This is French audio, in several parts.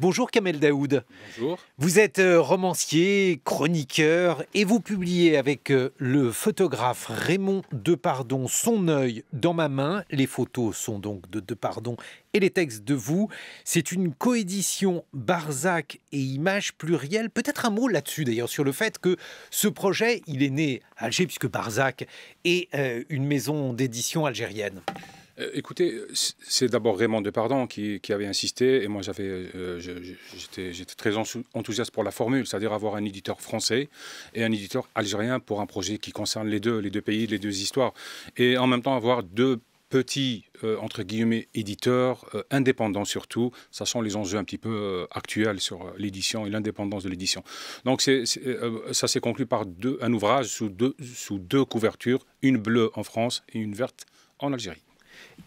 Bonjour Kamel Daoud. Bonjour. Vous êtes euh, romancier, chroniqueur et vous publiez avec euh, le photographe Raymond Depardon Son œil dans ma main. Les photos sont donc de Depardon et les textes de vous. C'est une coédition Barzac et images plurielles. Peut-être un mot là-dessus d'ailleurs sur le fait que ce projet, il est né à Alger puisque Barzac est euh, une maison d'édition algérienne. Euh, écoutez, c'est d'abord Raymond Depardon qui, avait insisté, et moi j'avais, euh, j'étais très enthousiaste pour la formule, c'est-à-dire avoir un éditeur français et un éditeur algérien pour un projet qui concerne les deux, les deux pays, les deux histoires, et en même temps avoir deux petits, euh, entre guillemets, éditeurs, indépendants surtout, sachant les enjeux un petit peu actuels sur l'édition et l'indépendance de l'édition. Donc ça s'est conclu par deux, un ouvrage sous deux, sous deux couvertures, une bleue en France et une verte en Algérie.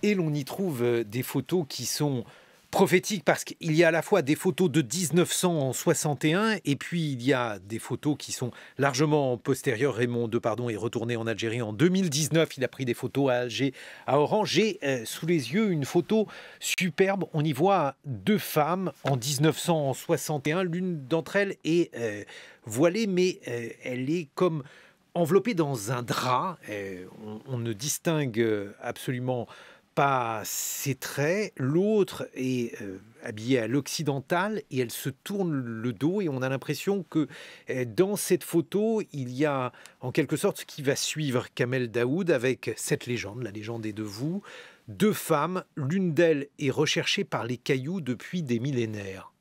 Et l'on y trouve euh, des photos qui sont prophétiques, parce qu'il y a à la fois des photos de 1961 et puis il y a des photos qui sont largement postérieures. Raymond Depardon est retourné en Algérie en 2019. Il a pris des photos à Alger, à Orange. J'ai euh, sous les yeux une photo superbe. On y voit deux femmes en 1961. L'une d'entre elles est euh, voilée, mais elle est comme enveloppée dans un drap. on ne distingue absolument pas ses traits, l'autre est euh, habillée à l'occidental et elle se tourne le dos et on a l'impression que eh, dans cette photo, il y a en quelque sorte ce qui va suivre Kamel Daoud avec cette légende, la légende est de vous, deux femmes, l'une d'elles est recherchée par les cailloux depuis des millénaires.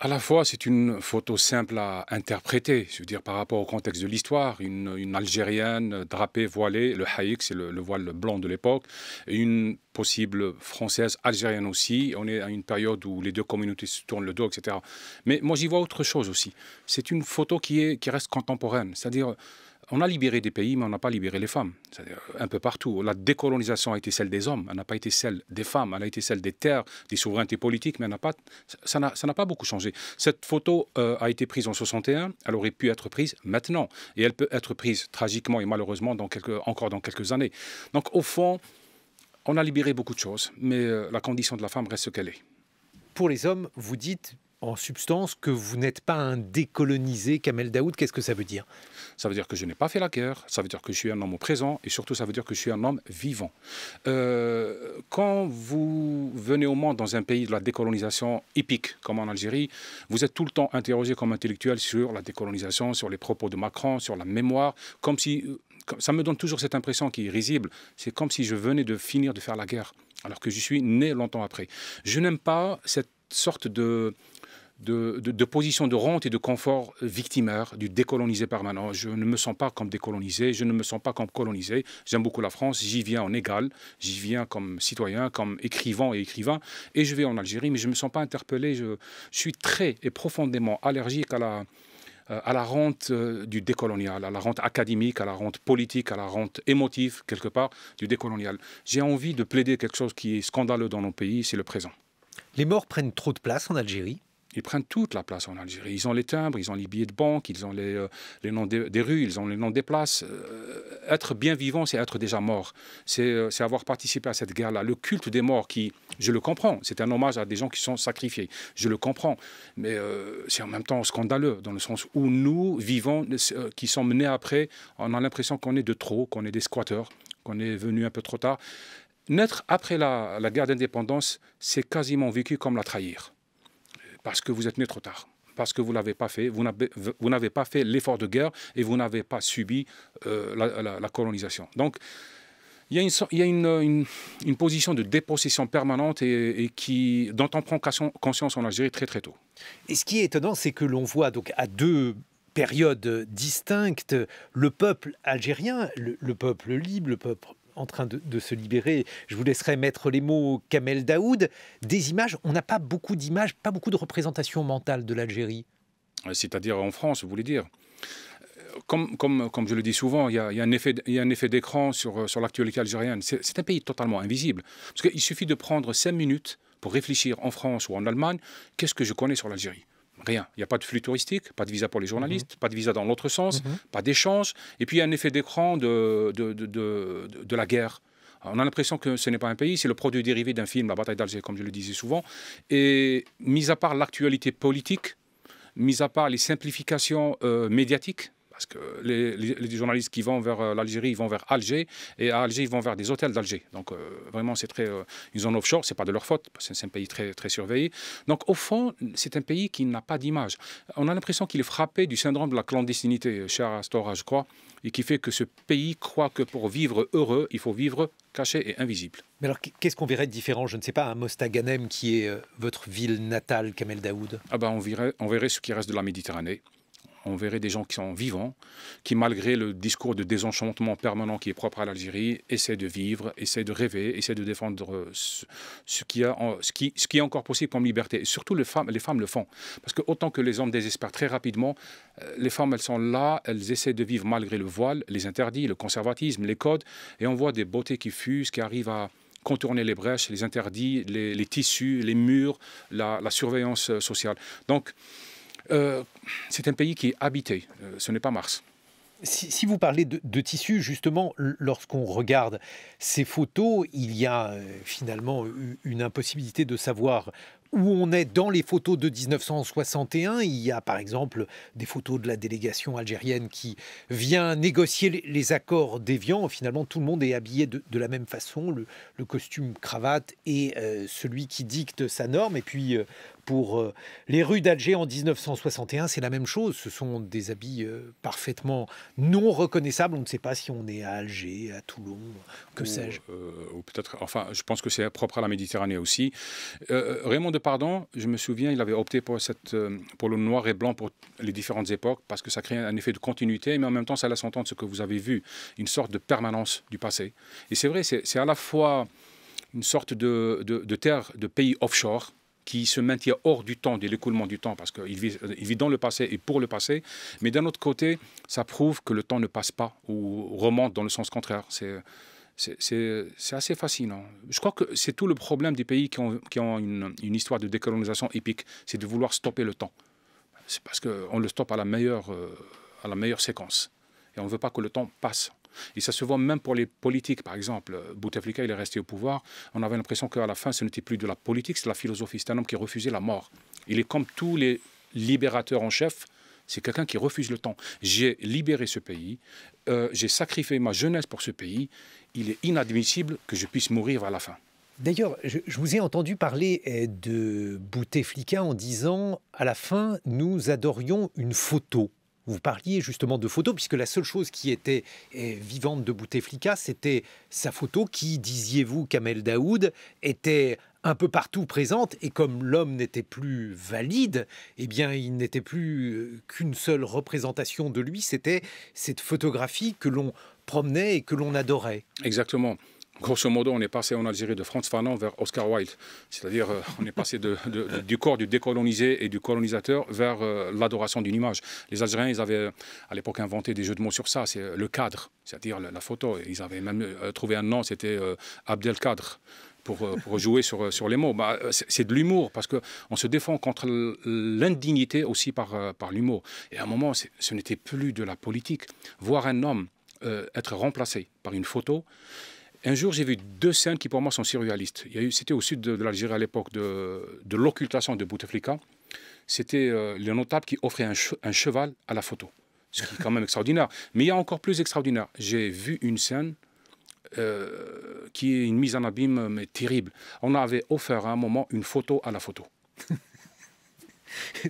À la fois, c'est une photo simple à interpréter, je veux dire par rapport au contexte de l'histoire. Une, Algérienne drapée, voilée, le haïk, c'est le, voile blanc de l'époque, et une possible française, algérienne aussi. On est à une période où les deux communautés se tournent le dos, etc. Mais moi, j'y vois autre chose aussi. C'est une photo qui, est, qui reste contemporaine, c'est-à-dire on a libéré des pays, mais on n'a pas libéré les femmes. Euh, un peu partout. La décolonisation a été celle des hommes, elle n'a pas été celle des femmes, elle a été celle des terres, des souverainetés politiques, mais n'a pas, ça n'a pas beaucoup changé. Cette photo euh, a été prise en 61, elle aurait pu être prise maintenant, et elle peut être prise tragiquement et malheureusement dans encore dans quelques années. Donc au fond, on a libéré beaucoup de choses, mais euh, la condition de la femme reste ce qu'elle est. Pour les hommes, vous dites, en substance que vous n'êtes pas un décolonisé Kamel Daoud. Qu'est-ce que ça veut dire Ça veut dire que je n'ai pas fait la guerre, ça veut dire que je suis un homme au présent et surtout ça veut dire que je suis un homme vivant. Euh, quand vous venez au monde dans un pays de la décolonisation hippique comme en Algérie, vous êtes tout le temps interrogé comme intellectuel sur la décolonisation, sur les propos de Macron, sur la mémoire, comme si... Ça me donne toujours cette impression qui est risible. C'est comme si je venais de finir de faire la guerre alors que je suis né longtemps après. Je n'aime pas cette sorte de, de, de, position de rente et de confort victimeur du décolonisé permanent. Je ne me sens pas comme décolonisé, je ne me sens pas comme colonisé. J'aime beaucoup la France, j'y viens en égal, j'y viens comme citoyen, comme écrivain et écrivain, et je vais en Algérie, mais je ne me sens pas interpellé. Je, suis très et profondément allergique à la, euh, à la rente euh, du décolonial, à la rente académique, à la rente politique, à la rente émotive, quelque part, du décolonial. J'ai envie de plaider quelque chose qui est scandaleux dans nos pays, c'est le présent. Les morts prennent trop de place en Algérie ils prennent toute la place en Algérie. Ils ont les timbres, ils ont les billets de banque, ils ont les, euh, noms des, rues, ils ont les noms des places. Euh, être bien vivant, c'est être déjà mort. Euh, c'est avoir participé à cette guerre-là. Le culte des morts, qui, je le comprends, c'est un hommage à des gens qui sont sacrifiés. Je le comprends. Mais c'est en même temps scandaleux, dans le sens où nous, vivons, qui sommes menés après, on a l'impression qu'on est de trop, qu'on est des squatteurs qu'on est venu un peu trop tard. Naître après la, guerre d'indépendance, c'est quasiment vécu comme la trahir, parce que vous êtes né trop tard parce que vous l'avez pas fait, vous n'avez pas fait l'effort de guerre et vous n'avez pas subi euh, la, colonisation. Donc, il y a, une, une, position de dépossession permanente et, qui, dont on prend conscience en Algérie très très tôt. Et ce qui est étonnant, c'est que l'on voit donc à deux périodes distinctes le peuple algérien, le, le peuple libre, le peuple en train de, se libérer. Je vous laisserai mettre les mots, Kamel Daoud. Des images, on n'a pas beaucoup d'images, pas beaucoup de représentations mentales de l'Algérie. Euh, c'est-à-dire en France, vous voulez dire euh, comme, comme, comme, je le dis souvent, il y a, un effet, il un effet d'écran sur, euh, sur l'actualité algérienne. C'est un pays totalement invisible. Parce qu'il suffit de prendre cinq minutes pour réfléchir en France ou en Allemagne, qu'est-ce que je connais sur l'Algérie Rien. Il n'y a pas de flux touristique, pas de visa pour les mhm. journalistes, pas de visa dans l'autre sens, mhm. pas d'échange. Et puis, il y a un effet d'écran de, de, la guerre. On a l'impression que ce n'est pas un pays, c'est le produit dérivé d'un film, La bataille d'Alger, comme je le disais souvent. Et mis à part l'actualité politique, mis à part les simplifications euh, médiatiques, parce que les, journalistes qui vont vers euh, l'Algérie, ils vont vers Alger, et à Alger, ils vont vers des hôtels d'Alger. Donc euh, vraiment, c'est très, euh, ils ce offshore, c'est pas de leur faute, c'est un pays très, très surveillé. Donc au fond, c'est un pays qui n'a pas d'image. On a l'impression qu'il est frappé du syndrome de la clandestinité, euh, cher Astora, je crois, et qui fait que ce pays croit que pour vivre heureux, il faut vivre caché et invisible. Mais alors, qu'est-ce qu'on verrait de différent Je ne sais pas, à Mostaganem, qui est votre ville natale, Kamel Daoud ah ben, on, verrait, on verrait ce qui reste de la Méditerranée on verrait des gens qui sont vivants, qui malgré le discours de désenchantement permanent qui est propre à l'Algérie, essaient de vivre, essaient de rêver, essaient de défendre euh, ce, qui, est encore possible comme liberté. Et surtout, les femmes, les femmes le font. Parce que autant que les hommes désespèrent très rapidement, euh, les femmes, elles sont là, elles essaient de vivre malgré le voile, les interdits, le conservatisme, les codes. Et on voit des beautés qui fusent, qui arrivent à contourner les brèches, les interdits, les, tissus, les murs, la, la surveillance euh, sociale. Donc, euh, c'est un pays qui est habité, euh, ce n'est pas Mars. Si, vous parlez de, tissu, justement, lorsqu'on regarde ces photos, il y a euh, finalement une impossibilité de savoir où on est dans les photos de 1961. Il y a par exemple des photos de la délégation algérienne qui vient négocier les accords d'Évian. Finalement, tout le monde est habillé de, la même façon, le, costume cravate et euh, celui qui dicte sa norme. Et puis euh, pour euh, les rues d'Alger en 1961, c'est la même chose. Ce sont des habits parfaitement non reconnaissables. On ne sait pas si on est à Alger, à Toulon, que sais-je. ou peut-être. Enfin, je pense que c'est propre à la Méditerranée aussi. Raymond de pardon, je me souviens, il avait opté pour, cette, euh, pour le noir et blanc pour les différentes époques parce que ça crée un effet de continuité, mais en même temps, ça laisse entendre ce que vous avez vu, une sorte de permanence du passé. Et c'est vrai, c'est à la fois une sorte de, terre, de pays offshore, qui se maintient hors du temps, de l'écoulement du temps, parce qu'il vit, dans le passé et pour le passé. Mais d'un autre côté, ça prouve que le temps ne passe pas ou remonte dans le sens contraire. C'est c'est assez fascinant. Je crois que c'est tout le problème des pays qui ont, une, histoire de décolonisation épique, c'est de vouloir stopper le temps. C'est parce qu'on le stoppe à la, meilleure, euh, à la meilleure séquence. Et on ne veut pas que le temps passe. Et ça se voit même pour les politiques, par exemple. Bouteflika, il est resté au pouvoir. On avait l'impression qu'à la fin, ce n'était plus de la politique, c'est de la philosophie. C'est un homme qui refusait la mort. Il est comme tous les libérateurs en chef c'est quelqu'un qui refuse le temps. J'ai libéré ce pays, euh, j'ai sacrifié ma jeunesse pour ce pays. Il est inadmissible que je puisse mourir à la fin. D'ailleurs, je, je, vous ai entendu parler eh, de Bouteflika en disant à la fin, nous adorions une photo. Vous parliez justement de photos, puisque la seule chose qui était eh, vivante de Bouteflika, c'était sa photo qui, disiez-vous, Kamel Daoud, était un peu partout présente, et comme l'homme n'était plus valide, eh bien il n'était plus euh, qu'une seule représentation de lui, c'était cette photographie que l'on promenait et que l'on adorait. Exactement. Grosso modo, on est passé en Algérie de Franz Fanon vers Oscar Wilde. C'est-à-dire, euh, on est passé du corps du décolonisé et du colonisateur vers euh, l'adoration d'une image. Les Algériens, ils avaient à l'époque inventé des jeux de mots sur ça. C'est le cadre, c'est-à-dire la, photo. Ils avaient même trouvé un nom, c'était Abdelkadre. Euh, pour, jouer sur, euh, sur les mots. Bah, euh, c'est de l'humour, parce qu'on se défend contre l'indignité aussi par, par l'humour. Et à un moment, ce n'était plus de la politique. Voir un homme être remplacé par une photo, un jour, j'ai vu deux scènes qui, pour moi, sont surréalistes. C'était au sud de, l'Algérie à l'époque de, l'occultation de Bouteflika. C'était le les notables qui offrait un, un, cheval à la photo, ce qui est quand même extraordinaire. Mais il y a encore plus extraordinaire. J'ai vu une scène euh, qui est une mise en abîme mais terrible. On avait offert à un moment une photo à la photo.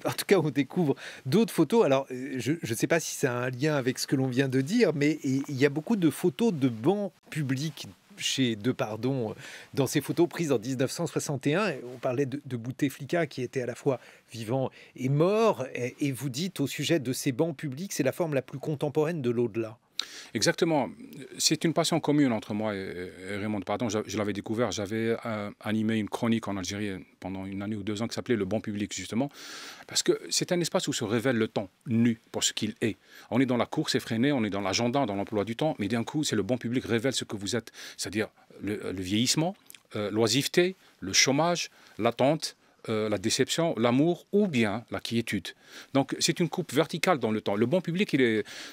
en tout cas, on découvre d'autres photos. Alors, euh, je ne sais pas si c'est un lien avec ce que l'on vient de dire, mais il y a beaucoup de photos de bancs publics chez Depardon euh, dans ces photos prises en 1961. On parlait de, Bouteflika qui était à la fois vivant et mort. et vous dites au sujet de ces bancs publics, c'est la forme la plus contemporaine de l'au-delà. Exactement. C'est une passion commune entre moi et, Raymond Pardon. Je, l'avais découvert. J'avais euh, animé une chronique en Algérie pendant une année ou deux ans qui s'appelait Le Bon Public, justement. Parce que c'est un espace où se révèle le temps nu pour ce qu'il est. On est dans la course effrénée, on est dans l'agenda, dans l'emploi du temps. Mais d'un coup, c'est le bon public révèle ce que vous êtes. C'est-à-dire le, vieillissement, euh, l'oisiveté, le chômage, l'attente, euh, la déception, l'amour ou bien la quiétude. Donc c'est une coupe verticale dans le temps. Le bon public,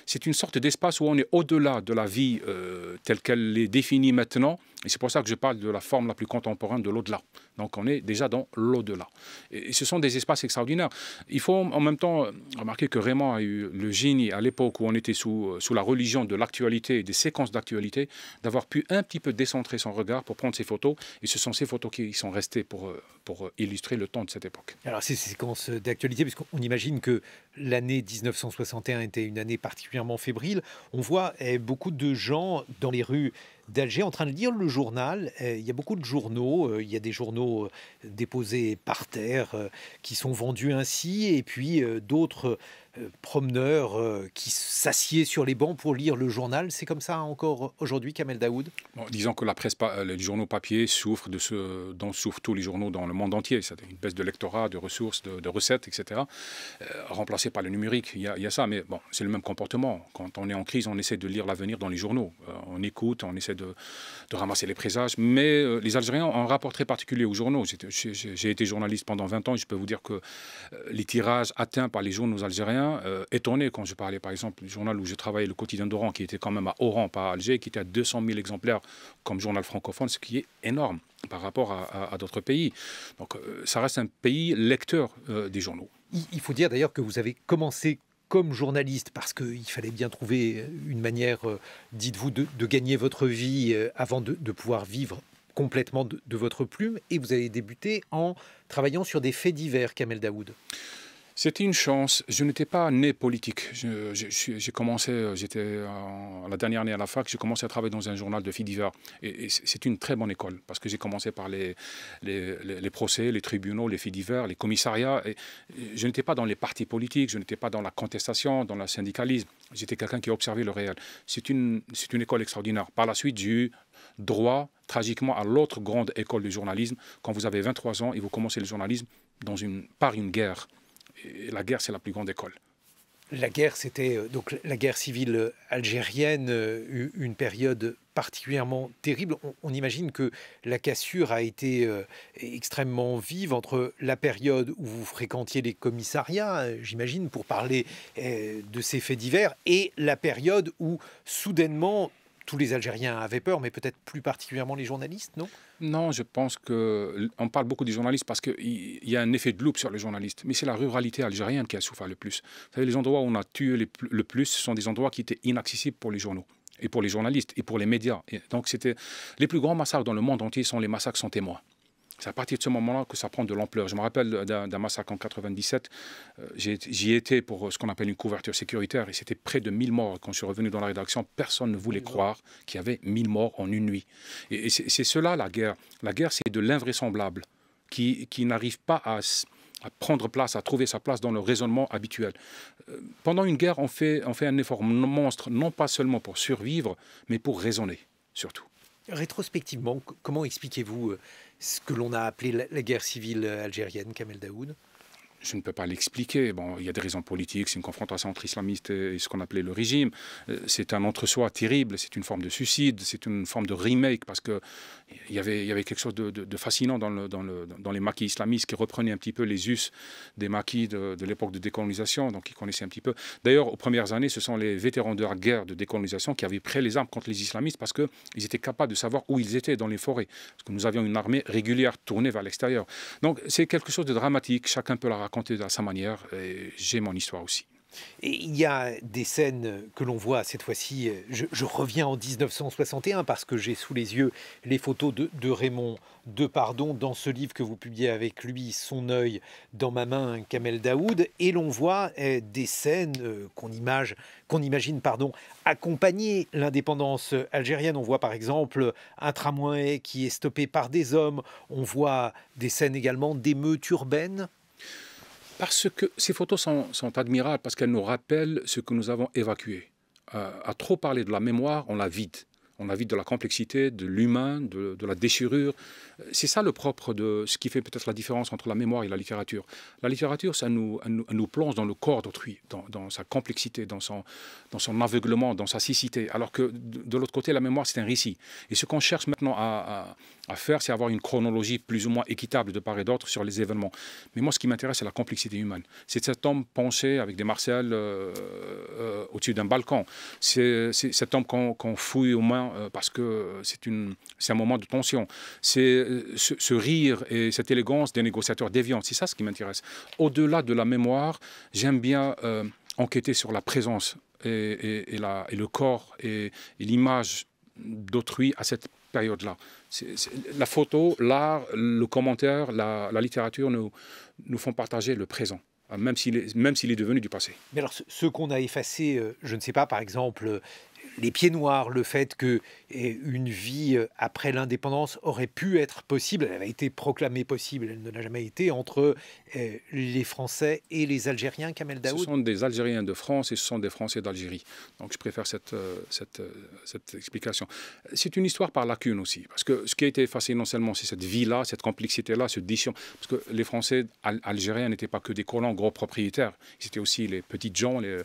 c'est une sorte d'espace où on est au-delà de la vie euh, telle qu'elle est définie maintenant et c'est pour ça que je parle de la forme la plus contemporaine de l'au-delà. Donc on est déjà dans l'au-delà. Et ce sont des espaces extraordinaires. Il faut en même temps euh, remarquer que Raymond a eu le génie à l'époque où on était sous, euh, sous la religion de l'actualité et des séquences d'actualité, d'avoir pu un petit peu décentrer son regard pour prendre ses photos. Et ce sont ces photos qui sont restées pour, euh, pour illustrer le temps de cette époque. Alors ces séquences d'actualité, puisqu'on imagine que l'année 1961 était une année particulièrement fébrile, on voit eh, beaucoup de gens dans les rues d'Alger en train de lire le journal. Euh, il y a beaucoup de journaux, euh, il y a des journaux euh, déposés par terre qui sont vendus ainsi, et puis d'autres euh, promeneurs euh, qui s'assied sur les bancs pour lire le journal. C'est comme ça encore aujourd'hui, Kamel Daoud Disons que la presse, euh, les journaux papier souffrent de ce dont souffrent tous les journaux dans le monde entier. C'est une baisse de lectorat, de ressources, de, recettes, etc. Remplacé remplacée par le numérique. Il y, a, ça, mais bon, c'est le même comportement. Quand on est en crise, on essaie de lire l'avenir dans les journaux. on écoute, on essaie de, ramasser les présages. Mais les Algériens ont un rapport très particulier aux journaux. J'ai été journaliste pendant 20 ans et je peux vous dire que les tirages atteints par les journaux algériens euh, étonné quand je parlais, par exemple, du journal où je travaillais, le quotidien d'Oran, qui était quand même à Oran, pas à Alger, qui était à 200 000 exemplaires comme journal francophone, ce qui est énorme par rapport à, d'autres pays. Donc euh, ça reste un pays lecteur euh, des journaux. Il faut dire d'ailleurs que vous avez commencé comme journaliste, parce qu'il fallait bien trouver une manière, dites-vous, de, gagner votre vie avant de, pouvoir vivre complètement de, de, votre plume, et vous avez débuté en travaillant sur des faits divers, Kamel Daoud. C'était une chance. Je n'étais pas né politique. J'ai commencé, euh, j'étais la dernière année à la fac, j'ai commencé à travailler dans un journal de filles Et, c'est une très bonne école parce que j'ai commencé par les, procès, les tribunaux, les filles les commissariats. je n'étais pas dans les partis politiques, je n'étais pas dans la contestation, dans le syndicalisme. J'étais quelqu'un qui observait le réel. C'est une, une école extraordinaire. Par la suite, j'ai eu droit, tragiquement, à l'autre grande école du journalisme. Quand vous avez 23 ans et vous commencez le journalisme dans une, par une guerre la guerre, c'est la plus grande école. La guerre, c'était euh, donc la guerre civile euh, algérienne, euh, une période particulièrement terrible. On, imagine que la cassure a été extrêmement vive entre la période où vous fréquentiez les commissariats, j'imagine, pour parler de ces faits divers, et la période où soudainement tous les Algériens avaient peur, mais peut-être plus particulièrement les journalistes, non Non, je pense qu'on parle beaucoup des journalistes parce qu'il y a un effet de loupe sur les journalistes, mais c'est la ruralité algérienne qui a souffert le plus. Vous savez, les endroits où on a tué le plus ce sont des endroits qui étaient inaccessibles pour les journaux et pour les journalistes et pour les médias. donc c'était les plus grands massacres dans le monde entier sont les massacres sans témoins. C'est à partir de ce moment-là que ça prend de l'ampleur. Je me rappelle d'un massacre en 97. Euh, j'y étais pour euh, ce qu'on appelle une couverture sécuritaire et c'était près de 1000 morts. Quand je suis revenu dans la rédaction, personne ne voulait croire qu'il y avait 1000 morts en une nuit. Et, c'est cela la guerre. La guerre, c'est de l'invraisemblable qui, qui n'arrive pas à, à prendre place, à trouver sa place dans le raisonnement habituel. Euh, pendant une guerre, on fait, on fait un effort monstre, non pas seulement pour survivre, mais pour raisonner, surtout. Rétrospectivement, comment expliquez-vous ce que l'on a appelé la, guerre civile euh, algérienne, Kamel Daoud je ne peux pas l'expliquer. Bon, il y a des raisons politiques, c'est une confrontation entre islamistes et ce qu'on appelait le régime. Euh, c'est un entre-soi terrible, c'est une forme de suicide, c'est une forme de remake, parce qu'il y avait, il y avait quelque chose de, de, fascinant dans, le, dans, le, dans, les maquis islamistes qui reprenaient un petit peu les us des maquis de, de l'époque de décolonisation, donc ils connaissaient un petit peu. D'ailleurs, aux premières années, ce sont les vétérans de la guerre de décolonisation qui avaient pris les armes contre les islamistes parce qu'ils étaient capables de savoir où ils étaient dans les forêts, parce que nous avions une armée régulière tournée vers l'extérieur. Donc c'est quelque chose de dramatique, chacun peut la raconter raconter à sa manière. J'ai mon histoire aussi. Et il y a des scènes que l'on voit cette fois-ci. Je, reviens en 1961 parce que j'ai sous les yeux les photos de, de Raymond Depardon dans ce livre que vous publiez avec lui, Son œil dans ma main, Kamel Daoud. Et l'on voit eh, des scènes euh, qu'on image, imagine pardon, accompagner l'indépendance algérienne. On voit par exemple un tramway qui est stoppé par des hommes. On voit des scènes également d'émeutes urbaines. Parce que ces photos sont, admirables, parce qu'elles nous rappellent ce que nous avons évacué. Euh, à trop parler de la mémoire, on la vide on a vite de la complexité, de l'humain, de, la déchirure. C'est ça le propre de ce qui fait peut-être la différence entre la mémoire et la littérature. La littérature, ça nous, plonge dans le corps d'autrui, dans, sa complexité, dans son, aveuglement, dans sa cécité. Alors que de, l'autre côté, la mémoire, c'est un récit. Et ce qu'on cherche maintenant à, faire, c'est avoir une chronologie plus ou moins équitable de part et d'autre sur les événements. Mais moi, ce qui m'intéresse, c'est la complexité humaine. C'est cet homme penché avec des marcelles euh, euh, au-dessus d'un balcon. C'est cet homme qu'on fouille aux mains euh, parce que c'est un moment de tension. C'est euh, ce, rire et cette élégance des négociateurs déviants, c'est ça ce qui m'intéresse. Au-delà de la mémoire, j'aime bien euh, enquêter sur la présence et, et, la, et le corps et l'image d'autrui à cette période-là. La photo, l'art, le commentaire, la, littérature nous, nous font partager le présent, même s'il est, est devenu du passé. Mais alors, ce qu'on a effacé, je ne sais pas, par exemple, les pieds noirs, le fait que et une vie euh, après l'indépendance aurait pu être possible, elle avait été proclamée possible, elle ne l'a jamais été, entre euh, les Français et les Algériens, Kamel Daoud Ce sont des Algériens de France et ce sont des Français d'Algérie. Donc je préfère cette, euh, cette, cette explication. C'est une histoire par lacune aussi, parce que ce qui a été effacé non seulement c'est cette vie-là, cette complexité-là, ce décision parce que les Français algériens n'étaient pas que des colons gros propriétaires, c'était aussi les petites gens, les,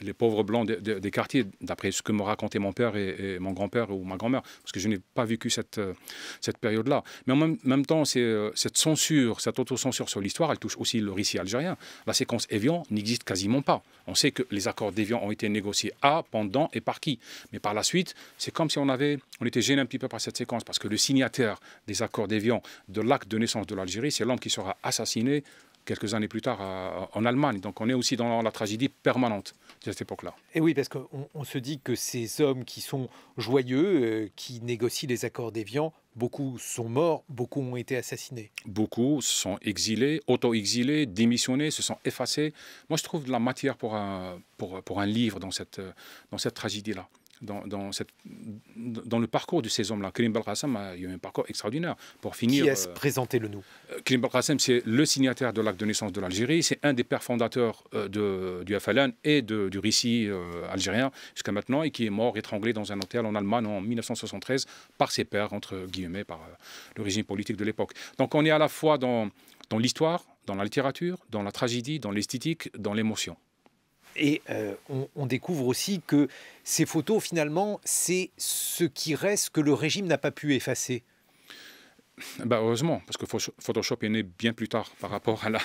les, pauvres blancs des, quartiers, d'après ce que me racontaient mon père et mon grand-père ou ma grand-mère, parce que je n'ai pas vécu cette, euh, cette période-là. Mais en même, temps, euh, cette censure, cette auto-censure sur l'histoire, elle touche aussi le récit algérien. La séquence Evian n'existe quasiment pas. On sait que les accords d'Evian ont été négociés à, pendant et par qui. Mais par la suite, c'est comme si on, avait, on était gêné un petit peu par cette séquence, parce que le signataire des accords d'Evian, de l'acte de naissance de l'Algérie, c'est l'homme qui sera assassiné quelques années plus tard en Allemagne. Donc on est aussi dans la tragédie permanente de cette époque-là. Et oui, parce qu'on se dit que ces hommes qui sont joyeux, euh, qui négocient les accords déviants, beaucoup sont morts, beaucoup ont été assassinés. Beaucoup sont exilés, auto-exilés, démissionnés, se sont effacés. Moi, je trouve de la matière pour un, pour, pour un livre dans cette, dans cette tragédie-là dans, cette, dans, le parcours de ces hommes-là. Krim Balkhassam a eu un parcours extraordinaire. Pour finir, Qui est-ce euh, Présentez-le nous. Euh, Krim Balkhassam, c'est le signataire de l'acte de naissance de l'Algérie. C'est un des pères fondateurs euh, de, du FLN et du récit algérien jusqu'à maintenant et qui est mort étranglé dans un hôtel en Allemagne en 1973 par ses pères, entre guillemets, par le régime politique de l'époque. Donc on est à la fois dans, dans l'histoire, dans la littérature, dans la tragédie, dans l'esthétique, dans l'émotion. Et euh, on, découvre aussi que ces photos, finalement, c'est ce qui reste que le régime n'a pas pu effacer. Bah, heureusement, parce que Photoshop est né bien plus tard par rapport à la,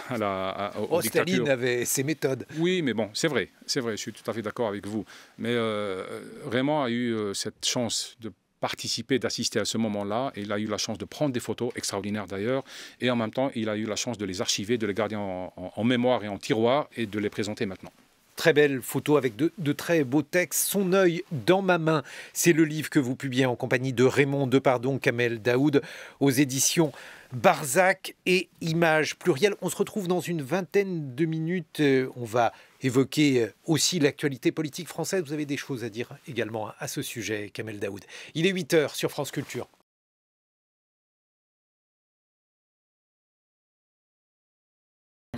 à oh, Staline avait ses méthodes. Oui, mais bon, c'est vrai, c'est vrai, je suis tout à fait d'accord avec vous. Mais euh, Raymond a eu euh, cette chance de participer, d'assister à ce moment-là. Et il a eu la chance de prendre des photos extraordinaires d'ailleurs. Et en même temps, il a eu la chance de les archiver, de les garder en mémoire et en tiroir et de les présenter maintenant très belle photo avec de, très beaux textes. Son œil dans ma main, c'est le livre que vous publiez en compagnie de Raymond Depardon, Kamel Daoud, aux éditions Barzac et Images Pluriel. On se retrouve dans une vingtaine de minutes. Euh, on va évoquer euh, aussi l'actualité politique française. Vous avez des choses à dire également à ce sujet, Kamel Daoud. Il est 8h sur France Culture.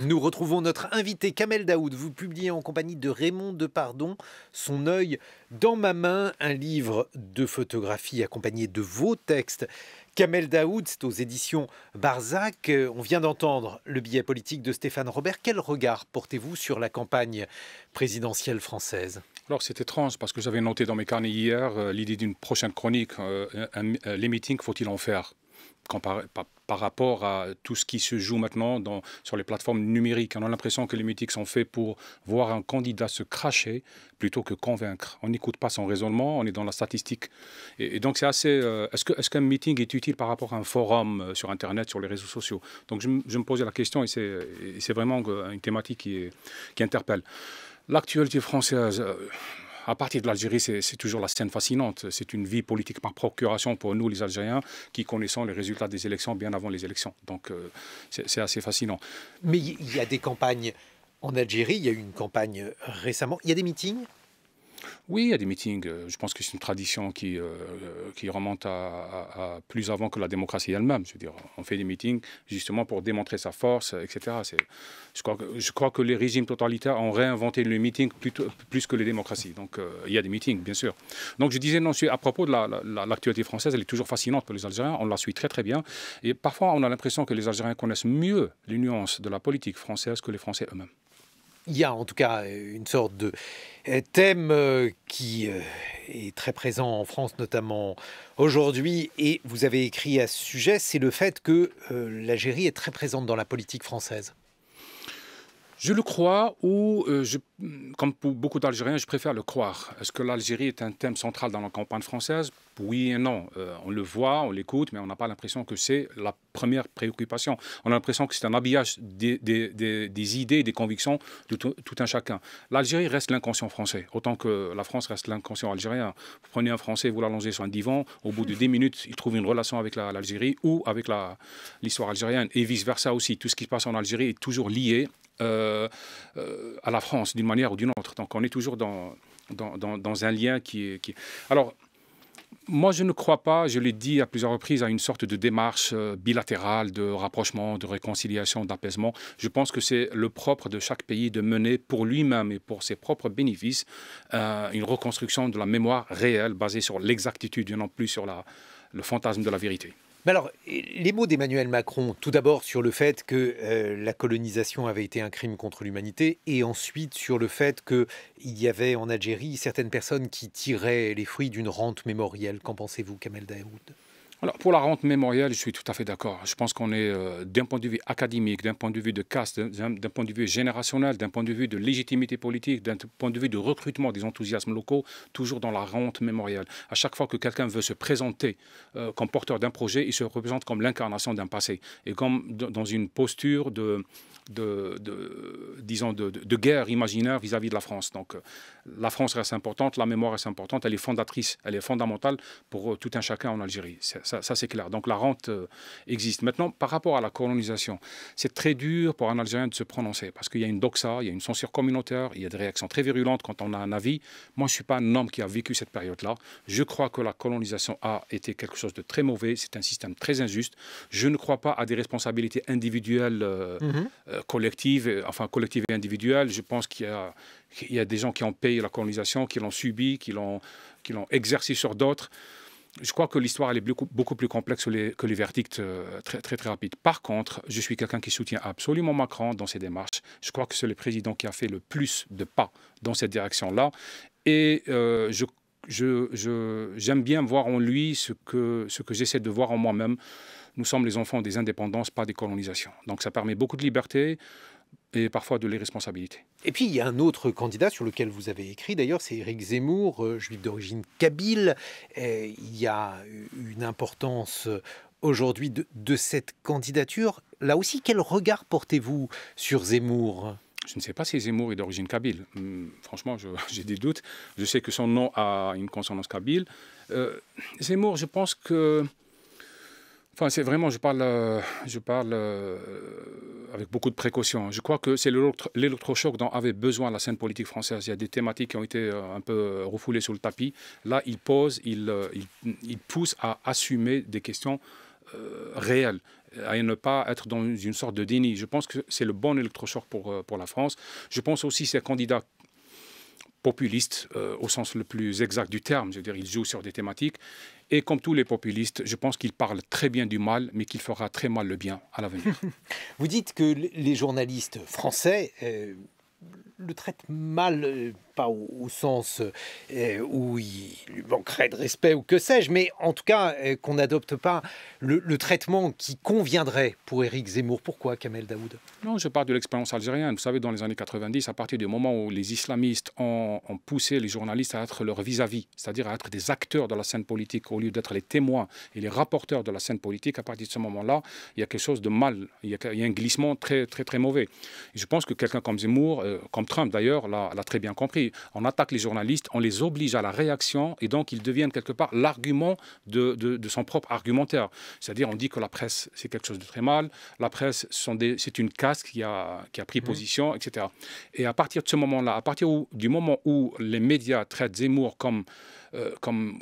Nous retrouvons notre invité Kamel Daoud. Vous publiez en compagnie de Raymond Depardon Son œil dans ma main, un livre de photographie accompagné de vos textes. Kamel Daoud, c'est aux éditions Barzac. Euh, on vient d'entendre le billet politique de Stéphane Robert. Quel regard portez-vous sur la campagne présidentielle française alors c'est étrange parce que j'avais noté dans mes carnets hier euh, l'idée d'une prochaine chronique. Euh, les meetings, faut-il en faire par rapport à tout ce qui se joue maintenant sur les plateformes numériques. On a l'impression que les meetings sont faits pour voir un candidat se cracher plutôt que convaincre. On n'écoute pas son raisonnement, on est dans la statistique. Et, donc c'est assez... Euh, est-ce, qu'un meeting est utile par rapport à un forum euh, sur Internet, sur les réseaux sociaux Donc je, me posais la question et c'est, vraiment euh, une thématique qui, interpelle. L'actualité française à partir de l'Algérie, c'est toujours la scène fascinante. C'est une vie politique par procuration pour nous, les Algériens, qui connaissons les résultats des élections bien avant les élections. Donc, euh, c'est assez fascinant. Mais il y a des campagnes en Algérie, il y a eu une campagne récemment. Il y a des meetings oui, il y a des meetings. Euh, je pense que c'est une tradition qui, euh, euh, remonte à, plus avant que la démocratie elle-même. Je veux dire, on fait des meetings justement pour démontrer sa force, etc. Je crois, que, les régimes totalitaires ont réinventé le meeting plus que les démocraties. Donc, il y a des meetings, bien sûr. Donc, je disais, non, à propos de l'actualité française, elle est toujours fascinante pour les Algériens. On la suit très, très bien. Et parfois, on a l'impression que les Algériens connaissent mieux les nuances de la politique française que les Français eux-mêmes il y a en tout cas une sorte de euh, thème euh, qui euh, est très présent en France, notamment aujourd'hui, et vous avez écrit à ce sujet, c'est le fait que l'Algérie est très présente dans la politique française. Je le crois ou, euh, comme pour beaucoup d'Algériens, je préfère le croire. Est-ce que l'Algérie est un thème central dans la campagne française Oui et non. Euh, on le voit, on l'écoute, mais on n'a pas l'impression que c'est la première préoccupation. On a l'impression que c'est un habillage des, idées, des convictions de tout, un chacun. L'Algérie reste l'inconscient français, autant que la France reste l'inconscient algérien. Vous prenez un Français, vous l'allongez sur un divan, au bout de 10 minutes, il trouve une relation avec l'Algérie ou avec l'histoire algérienne, et vice-versa aussi. Tout ce qui se passe en Algérie est toujours lié euh, euh, à la France d'une manière ou d'une autre. Donc on est toujours dans, dans, un lien qui Alors, moi, je ne crois pas, je l'ai dit à plusieurs reprises, à une sorte de démarche euh, bilatérale de rapprochement, de réconciliation, d'apaisement. Je pense que c'est le propre de chaque pays de mener pour lui-même et pour ses propres bénéfices une reconstruction de la mémoire réelle basée sur l'exactitude et non plus sur la, le fantasme de la vérité alors, les mots d'Emmanuel Macron, tout d'abord sur le fait que euh, la colonisation avait été un crime contre l'humanité, et ensuite sur le fait qu'il y avait en Algérie certaines personnes qui tiraient les fruits d'une rente mémorielle. Qu'en pensez-vous, Kamel Daoud pour la rente mémorielle, je suis tout à fait d'accord. Je pense qu'on est, euh, d'un point de vue académique, d'un point de vue de caste, d'un point de vue générationnel, d'un point de vue de légitimité politique, d'un point de vue de recrutement des enthousiasmes locaux, toujours dans la rente mémorielle. À chaque fois que quelqu'un veut se présenter euh, comme porteur d'un projet, il se représente comme l'incarnation d'un passé et comme dans une posture de de, disons, de, guerre imaginaire vis-à-vis de la France. Donc, euh, la France reste importante, la mémoire reste importante, elle est fondatrice, elle est fondamentale pour euh, tout un chacun en Algérie. Ça, c'est clair. Donc, la rente euh, existe. Maintenant, par rapport à la colonisation, c'est très dur pour un Algérien de se prononcer parce qu'il y a une doxa, il y a une censure communautaire, il y a des réactions très virulentes quand on a un avis. Moi, je ne suis pas un homme qui a vécu cette période-là. Je crois que la colonisation a été quelque chose de très mauvais. C'est un système très injuste. Je ne crois pas à des responsabilités individuelles mhm. Euh, collective, euh, enfin collective et individuelle. Je pense qu'il y, y, a des gens qui ont payé la colonisation, qui l'ont subi, qui l'ont exercé sur d'autres. Je crois que l'histoire elle est beaucoup, beaucoup, plus complexe que les, verdicts euh, très, très, très rapides. Par contre, je suis quelqu'un qui soutient absolument Macron dans ses démarches. Je crois que c'est le président qui a fait le plus de pas dans cette direction-là. Et je j'aime bien voir en lui ce que, ce que j'essaie de voir en moi-même, nous sommes les enfants des indépendances, pas des colonisations. Donc ça permet beaucoup de liberté et parfois de l'irresponsabilité. Et puis il y a un autre candidat sur lequel vous avez écrit d'ailleurs, c'est Éric Zemmour, euh, juif d'origine kabyle. Et il y a une importance euh, aujourd'hui de, cette candidature. Là aussi, quel regard portez-vous sur Zemmour je ne sais pas si Zemmour est d'origine kabyle. Hum, franchement, j'ai des doutes. Je sais que son nom a une consonance kabyle. Euh, Zemmour, je pense que Enfin, c'est vraiment, je parle, euh, je parle euh, avec beaucoup de précaution. Je crois que c'est l'électrochoc dont avait besoin la scène politique française. Il y a des thématiques qui ont été euh, un peu refoulées sur le tapis. Là, il pose, il, pousse à assumer des questions réelles à ne pas être dans une sorte de déni. Je pense que c'est le bon électrochoc pour, pour la France. Je pense aussi que ces candidats populistes, au sens le plus exact du terme, je veux dire, ils jouent sur des thématiques et comme tous les populistes, je pense qu'il parle très bien du mal, mais qu'il fera très mal le bien à l'avenir. Vous dites que les journalistes français... Euh, le traite mal, euh, pas au, sens euh, où il lui manquerait de respect ou que sais-je, mais en tout cas euh, qu'on n'adopte pas le, traitement qui conviendrait pour Éric Zemmour. Pourquoi, Kamel Daoud Non, je parle de l'expérience algérienne. Vous savez, dans les années 90, à partir du moment où les islamistes ont, poussé les journalistes à être leur vis-à-vis, c'est-à-dire à être des acteurs de la scène politique au lieu d'être les témoins et les rapporteurs de la scène politique, à partir de ce moment-là, il y a quelque chose de mal, il y a, un glissement très, très, très mauvais. Et je pense que quelqu'un comme Zemmour, comme Trump d'ailleurs l'a très bien compris. On attaque les journalistes, on les oblige à la réaction et donc ils deviennent quelque part l'argument de, son propre argumentaire. C'est-à-dire on dit que la presse c'est quelque chose de très mal, la presse c'est une casque qui a, pris mmh. position, etc. Et à partir de ce moment-là, à partir du moment où les médias traitent Zemmour comme... Euh, comme,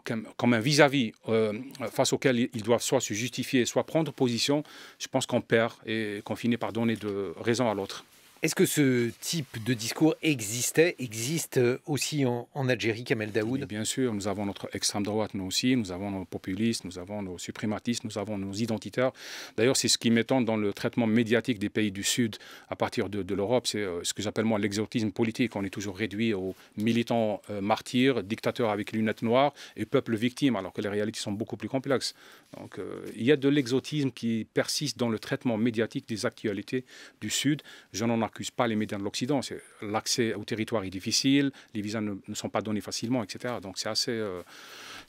un vis-à-vis euh, face auquel ils doivent soit se justifier, soit prendre position, je pense qu'on perd et qu'on finit par donner de raison à l'autre. Est-ce que ce type de discours existait, existe euh, aussi en, Algérie, Kamel Daoud Bien sûr, nous avons notre extrême droite, nous aussi, nous avons nos populistes, nous avons nos suprématistes, nous avons nos identitaires. D'ailleurs, c'est ce qui m'étonne dans le traitement médiatique des pays du Sud à partir de, l'Europe, c'est euh, ce que j'appelle moi l'exotisme politique. On est toujours réduit aux militants euh, martyrs, dictateurs avec lunettes noires et peuples victimes, alors que les réalités sont beaucoup plus complexes. Donc, il y a de l'exotisme qui persiste dans le traitement médiatique des actualités du Sud. Je n'en pas les médias de l'Occident. L'accès au territoire est difficile, les visas ne, sont pas donnés facilement, etc. Donc c'est assez, euh,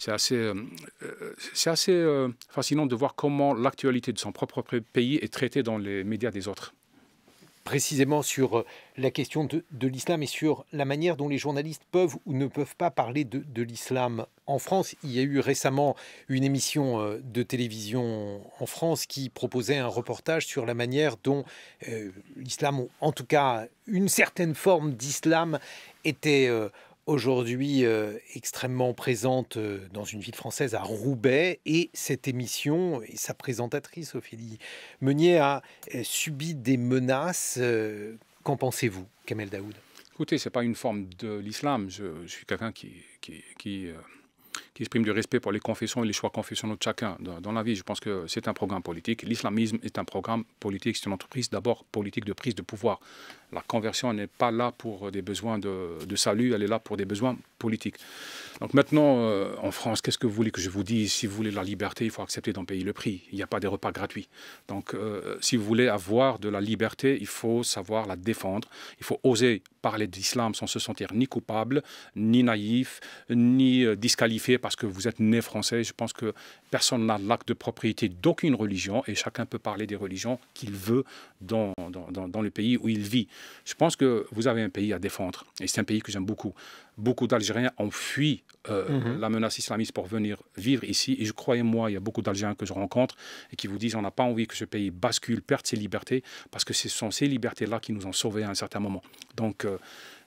assez, euh, euh, assez fascinant de voir comment l'actualité de son propre pays est traitée dans les médias des autres précisément sur euh, la question de, l'islam et sur la manière dont les journalistes peuvent ou ne peuvent pas parler de, l'islam en France. Il y a eu récemment une émission euh, de télévision en France qui proposait un reportage sur la manière dont euh, l'islam, en tout cas une certaine forme d'islam, était aujourd'hui euh, extrêmement présente euh, dans une ville française à Roubaix et cette émission et sa présentatrice Ophélie Meunier a euh, subi des menaces. Qu'en pensez-vous, Kamel Daoud Écoutez, c'est pas une forme de l'islam. Je, je suis quelqu'un qui, qui, qui qui exprime du respect pour les confessions et les choix confessionnels de chacun dans, la vie. Je pense que c'est un programme politique. L'islamisme est un programme politique, c'est une entreprise d'abord politique de prise de pouvoir. La conversion n'est pas là pour des besoins de, de, salut, elle est là pour des besoins politiques. Donc maintenant, euh, en France, qu'est-ce que vous voulez que je vous dise Si vous voulez la liberté, il faut accepter d'en payer le prix. Il n'y a pas des repas gratuits. Donc euh, si vous voulez avoir de la liberté, il faut savoir la défendre. Il faut oser parler d'islam sans se sentir ni coupable, ni naïf, ni euh, disqualifié parce que vous êtes né français. Je pense que personne n'a l'acte de propriété d'aucune religion et chacun peut parler des religions qu'il veut dans, dans, le pays où il vit. Je pense que vous avez un pays à défendre et c'est un pays que j'aime beaucoup. Beaucoup d'Algériens ont fui euh, mhm. la menace islamiste pour venir vivre ici. Et je croyais, moi, il y a beaucoup d'Algériens que je rencontre et qui vous disent on n'a pas envie que ce pays bascule, perde ses libertés, parce que ce sont ces libertés-là qui nous ont sauvés à un certain moment. Donc, euh,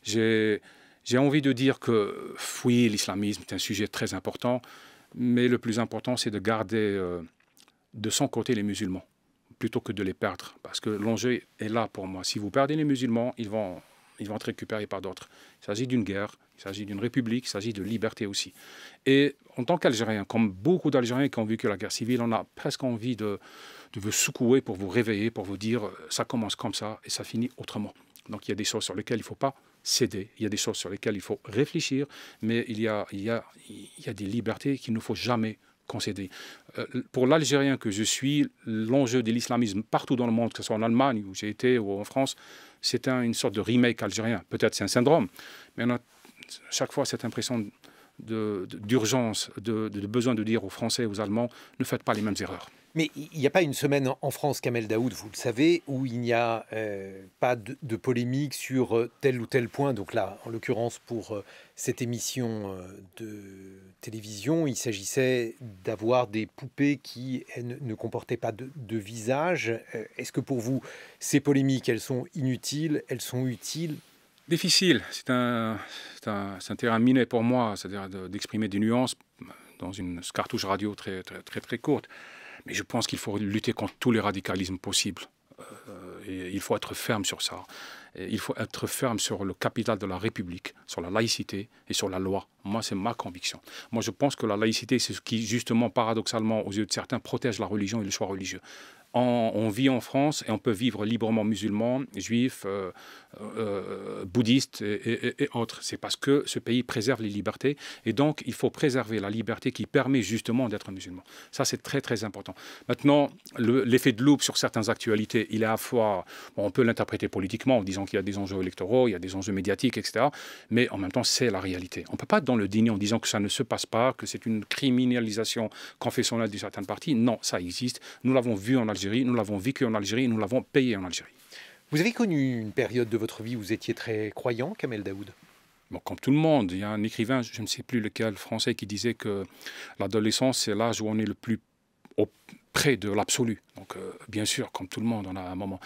j'ai j'ai envie de dire que fouiller l'islamisme est un sujet très important, mais le plus important, c'est de garder euh, de son côté les musulmans, plutôt que de les perdre, parce que l'enjeu est là pour moi. Si vous perdez les musulmans, ils vont, ils vont être récupérés par d'autres. Il s'agit d'une guerre, il s'agit d'une république, il s'agit de liberté aussi. Et en tant qu'Algérien, comme beaucoup d'Algériens qui ont vécu la guerre civile, on a presque envie de, de vous secouer pour vous réveiller, pour vous dire euh, ça commence comme ça et ça finit autrement. Donc il y a des choses sur lesquelles il ne faut pas il y a des choses sur lesquelles il faut réfléchir, mais il y a, il il y des libertés qu'il ne faut jamais concéder. Euh, pour l'Algérien que je suis, l'enjeu de l'islamisme partout dans le monde, que ce soit en Allemagne où j'ai été ou en France, c'est une sorte de remake algérien. Peut-être c'est un syndrome, mais on a chaque fois cette impression d'urgence, de, de besoin de dire aux Français, aux Allemands, ne faites pas les mêmes erreurs. Mais il n'y a pas une semaine en France, Kamel Daoud, vous le savez, où il n'y a euh, pas de, polémique sur euh, tel ou tel point. Donc là, en l'occurrence, pour euh, cette émission de télévision, il s'agissait d'avoir des poupées qui ne, comportaient pas de, visage. Est-ce que pour vous, ces polémiques, elles sont inutiles, elles sont utiles Difficile, c'est un, un, un, terrain miné pour moi, c'est-à-dire d'exprimer des nuances dans une cartouche radio très, très, très, très courte. Mais je pense qu'il faut lutter contre tous les radicalismes possibles. Euh, il faut être ferme sur ça. il faut être ferme sur le capital de la République, sur la laïcité et sur la loi. Moi, c'est ma conviction. Moi, je pense que la laïcité, c'est ce qui, justement, paradoxalement, aux yeux de certains, protège la religion et le choix religieux on, vit en France et on peut vivre librement musulman, juif, euh, euh, bouddhiste et, autres. C'est parce que ce pays préserve les libertés et donc il faut préserver la liberté qui permet justement d'être musulman. Ça, c'est très très important. Maintenant, l'effet de loupe sur certaines actualités, il est à fois, on peut l'interpréter politiquement en disant qu'il y a des enjeux électoraux, il y a des enjeux médiatiques, etc. Mais en même temps, c'est la réalité. On ne peut pas dans le dîner en disant que ça ne se passe pas, que c'est une criminalisation confessionnelle de certaines parties. Non, ça existe. Nous l'avons vu en nous l'avons vécu en Algérie, nous l'avons payé en Algérie. Vous avez connu une période de votre vie où vous étiez très croyant, Kamel Daoud Bon, comme tout le monde, il y a un écrivain, je ne sais plus lequel, français, qui disait que l'adolescence, c'est l'âge où on est le plus près de l'absolu. Donc, euh, bien sûr, comme tout le monde, on a un moment.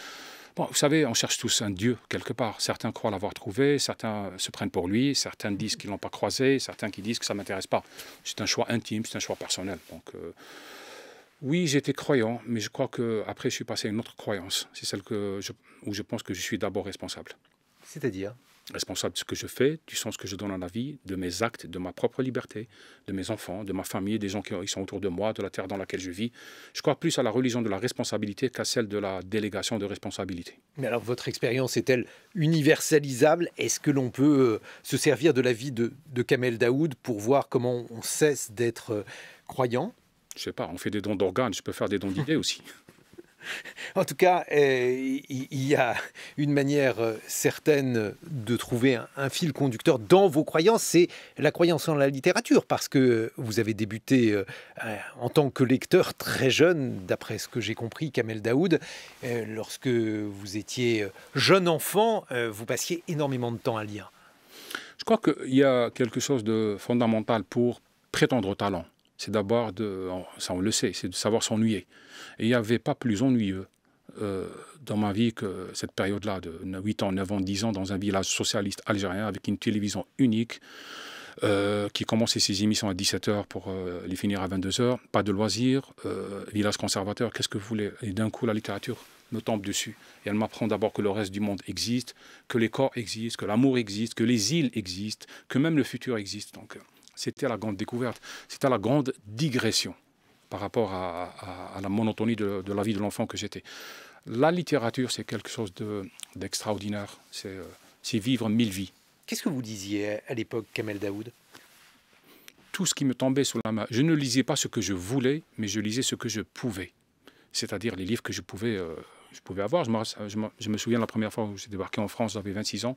vous savez, on cherche tous un Dieu quelque part. Certains croient l'avoir trouvé, certains se prennent pour lui, certains disent qu'ils ne l'ont pas croisé, certains qui disent que ça ne m'intéresse pas. C'est un choix intime, c'est un choix personnel. Donc, euh, oui, j'étais croyant, mais je crois que après, je suis passé à une autre croyance. C'est celle que je, où je pense que je suis d'abord responsable. C'est-à-dire Responsable de ce que je fais, du sens que je donne à la vie, de mes actes, de ma propre liberté, de mes enfants, de ma famille, des gens qui sont autour de moi, de la terre dans laquelle je vis. Je crois plus à la religion de la responsabilité qu'à celle de la délégation de responsabilité. Mais alors, votre expérience est-elle universalisable Est-ce que l'on peut euh, se servir de la vie de Kamel Daoud pour voir comment on cesse d'être euh, croyant je sais pas, on fait des dons d'organes, je peux faire des dons d'idées aussi. En tout cas, eh, il y a une manière euh, certaine de trouver un fil conducteur dans vos croyances, c'est la croyance en la littérature, parce que vous avez débuté euh, euh, en tant que lecteur très jeune, d'après ce que j'ai compris, Kamel Daoud. Lorsque vous étiez jeune enfant, vous passiez énormément de temps à lire. Je crois qu'il y a quelque chose de fondamental pour prétendre au talent c'est d'abord de, ça on le sait, c'est de savoir s'ennuyer. Et il n'y avait pas plus ennuyeux euh, dans ma vie que cette période-là de 8 ans, 9 ans, 10 ans dans un village socialiste algérien avec une télévision unique. Euh, qui commençait ses émissions à 17h pour euh, les finir à 22h, pas de loisirs, village conservateur, qu'est-ce que vous voulez Et d'un coup, la littérature me tombe dessus. Et elle m'apprend d'abord que le reste du monde existe, que les corps existent, que l'amour existe, que les îles existent, que même le futur existe. Donc, c'était la grande découverte, c'était la grande digression par rapport à, la monotonie de, la vie de l'enfant que j'étais. La littérature, c'est quelque chose d'extraordinaire, euh, c'est vivre mille vies. Qu'est-ce que vous disiez à l'époque, Kamel Daoud Tout ce qui me tombait sous la main. Je ne lisais pas ce que je voulais, mais je lisais ce que je pouvais, c'est-à-dire les livres que je pouvais... Euh, je pouvais avoir. Je me, je, me, souviens la première fois où j'ai débarqué en France, j'avais 26 ans.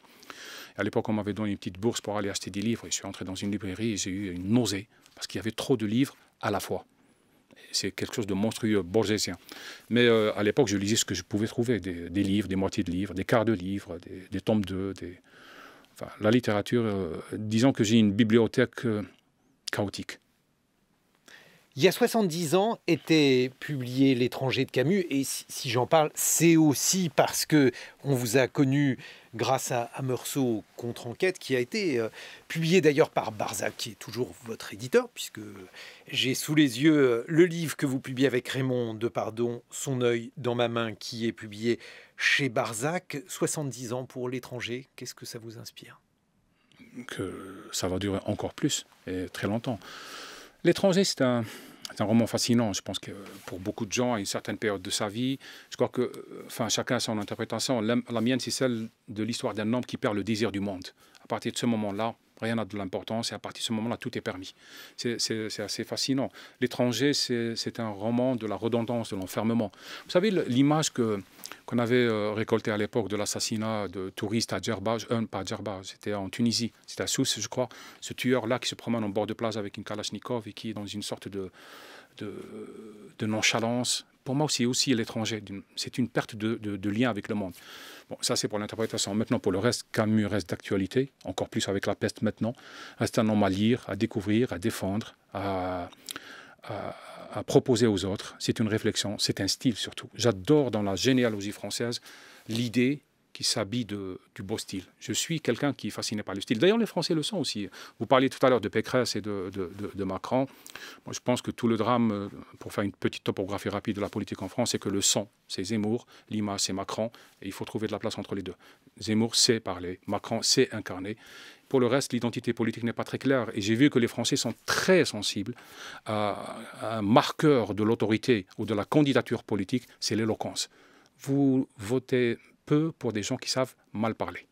À l'époque, on m'avait donné une petite bourse pour aller acheter des livres. je suis entré dans une librairie et j'ai eu une nausée parce qu'il y avait trop de livres à la fois. C'est quelque chose de monstrueux, borgésien. Mais euh, à l'époque, je lisais ce que je pouvais trouver des, livres, des moitiés de livres, des quarts de livres, des, tombes tomes 2, la littérature. Euh, disons que j'ai une bibliothèque euh, chaotique. Il y a 70 ans était publié L'étranger de Camus, et si, j'en parle, c'est aussi parce que on vous a connu grâce à, un Meursault Contre-enquête, qui a été euh, publié d'ailleurs par Barzac, qui est toujours votre éditeur, puisque j'ai sous les yeux euh, le livre que vous publiez avec Raymond de Pardon, Son œil dans ma main, qui est publié chez Barzac. 70 ans pour L'étranger, qu'est-ce que ça vous inspire Que ça va durer encore plus et très longtemps. L'étranger, c'est un, roman fascinant. Je pense que pour beaucoup de gens, à une certaine période de sa vie, je crois que enfin, chacun a son interprétation. la mienne, c'est celle de l'histoire d'un homme qui perd le désir du monde. À partir de ce moment-là, rien n'a de l'importance et à partir de ce moment-là, tout est permis. C'est assez fascinant. L'étranger, c'est un roman de la redondance, de l'enfermement. Vous savez, l'image que qu'on avait euh, récolté à l'époque de l'assassinat de touristes à Djerba, un euh, pas djerba c'était en Tunisie, c'était à Sousse, je crois, ce tueur-là qui se promène en bord de plage avec une Kalachnikov et qui est dans une sorte de, de, nonchalance. Pour moi, c'est aussi l'étranger. C'est une perte de, de, lien avec le monde. Bon, ça, c'est pour l'interprétation. Maintenant, pour le reste, Camus reste d'actualité, encore plus avec la peste maintenant. Reste un homme à lire, à découvrir, à défendre, à à proposer aux autres. C'est une réflexion, c'est un style surtout. J'adore dans la généalogie française l'idée qui s'habille du beau style. Je suis quelqu'un qui est fasciné par le style. D'ailleurs, les Français le sont aussi. Vous parliez tout à l'heure de Pécresse et de, de, de, Macron. Moi, je pense que tout le drame, euh, pour faire une petite topographie rapide de la politique en France, c'est que le son, c'est Zemmour, Lima, c'est Macron, et il faut trouver de la place entre les deux. Zemmour sait parler, Macron sait incarner, pour le reste, l'identité politique n'est pas très claire. Et j'ai vu que les Français sont très sensibles à, un marqueur de l'autorité ou de la candidature politique, c'est l'éloquence. Vous votez peu pour des gens qui savent mal parler.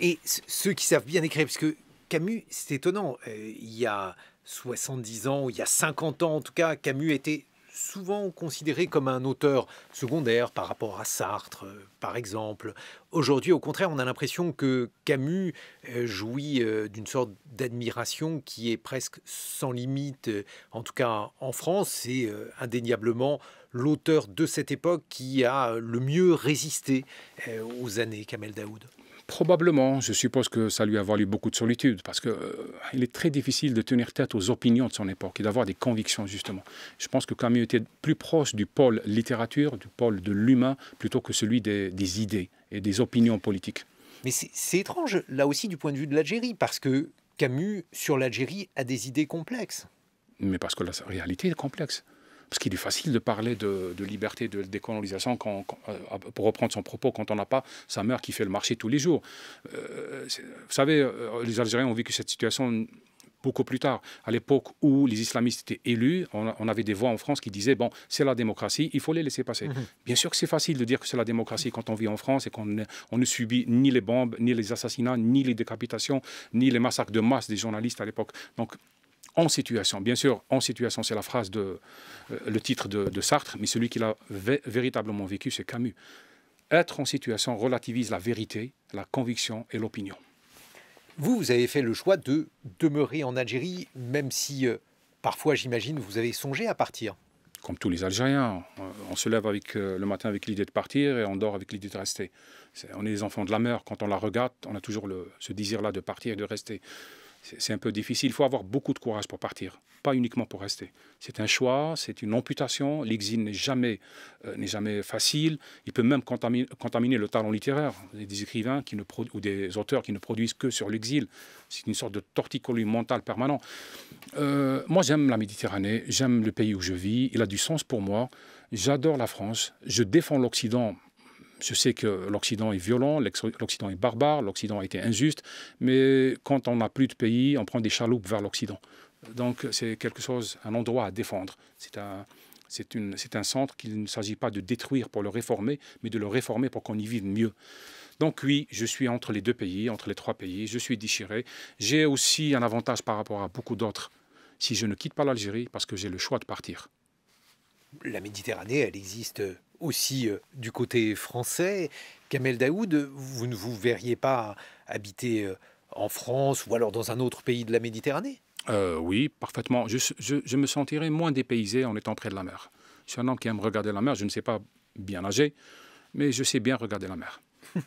Et ceux qui savent bien écrire, parce que Camus, c'est étonnant, euh, il y a 70 ans, il y a 50 ans en tout cas, Camus était souvent considéré comme un auteur secondaire par rapport à Sartre, euh, par exemple. Aujourd'hui, au contraire, on a l'impression que Camus euh, jouit euh, d'une sorte d'admiration qui est presque sans limite, en tout cas en France. C'est indéniablement l'auteur de cette époque qui a le mieux résisté aux années, Kamel Daoud. Probablement, je suppose que ça lui a valu beaucoup de solitude, parce qu'il euh, il est très difficile de tenir tête aux opinions de son époque et d'avoir des convictions, justement. Je pense que Camus était plus proche du pôle littérature, du pôle de l'humain, plutôt que celui des idées et des opinions politiques. Mais c'est étrange, là aussi, du point de vue de l'Algérie, parce que Camus, sur l'Algérie, a des idées complexes. Mais parce que la réalité est complexe. Parce qu'il est facile de parler de, liberté, de décolonisation, euh, pour reprendre son propos, quand on n'a pas sa mère qui fait le marché tous les jours. Euh, vous savez, euh, les Algériens ont vécu cette situation beaucoup plus tard, à l'époque où les islamistes étaient élus, on, avait des voix en France qui disaient, bon, c'est la démocratie, il faut les laisser passer. Mhm. Bien sûr que c'est facile de dire que c'est la démocratie quand on vit en France et qu'on on ne subit ni les bombes, ni les assassinats, ni les décapitations, ni les massacres de masse des journalistes à l'époque. Donc, en situation. Bien sûr, en situation, c'est la phrase de euh, le titre de, Sartre, mais celui qui l'a véritablement vécu, c'est Camus. Être en situation relativise la vérité, la conviction et l'opinion. Vous, vous avez fait le choix de demeurer en Algérie, même si euh, parfois, j'imagine, vous avez songé à partir. Comme tous les Algériens, on, se lève avec, euh, le matin avec l'idée de partir et on dort avec l'idée de rester. on est les enfants de la mer. Quand on la regarde, on a toujours ce désir-là de partir et de rester c'est un peu difficile. Il faut avoir beaucoup de courage pour partir, pas uniquement pour rester. C'est un choix, c'est une amputation. L'exil n'est jamais, euh, jamais facile. Il peut même contaminer, le talent littéraire des écrivains qui ne ou des auteurs qui ne produisent que sur l'exil. C'est une sorte de torticolis mental permanent. Euh, moi, j'aime la Méditerranée, j'aime le pays où je vis. Il a du sens pour moi. J'adore la France. Je défends l'Occident je sais que l'Occident est violent, l'Occident est barbare, l'Occident a été injuste, mais quand on n'a plus de pays, on prend des chaloupes vers l'Occident. Donc c'est quelque chose, un endroit à défendre. C'est un, c'est un centre qu'il ne s'agit pas de détruire pour le réformer, mais de le réformer pour qu'on y vive mieux. Donc oui, je suis entre les deux pays, entre les trois pays, je suis déchiré. J'ai aussi un avantage par rapport à beaucoup d'autres si je ne quitte pas l'Algérie parce que j'ai le choix de partir. La Méditerranée, elle existe aussi euh, du côté français. Kamel Daoud, vous ne vous verriez pas habiter euh, en France ou alors dans un autre pays de la Méditerranée euh, Oui, parfaitement. Je, je, me sentirais moins dépaysé en étant près de la mer. Je suis un homme qui aime regarder la mer. Je ne sais pas bien nager, mais je sais bien regarder la mer.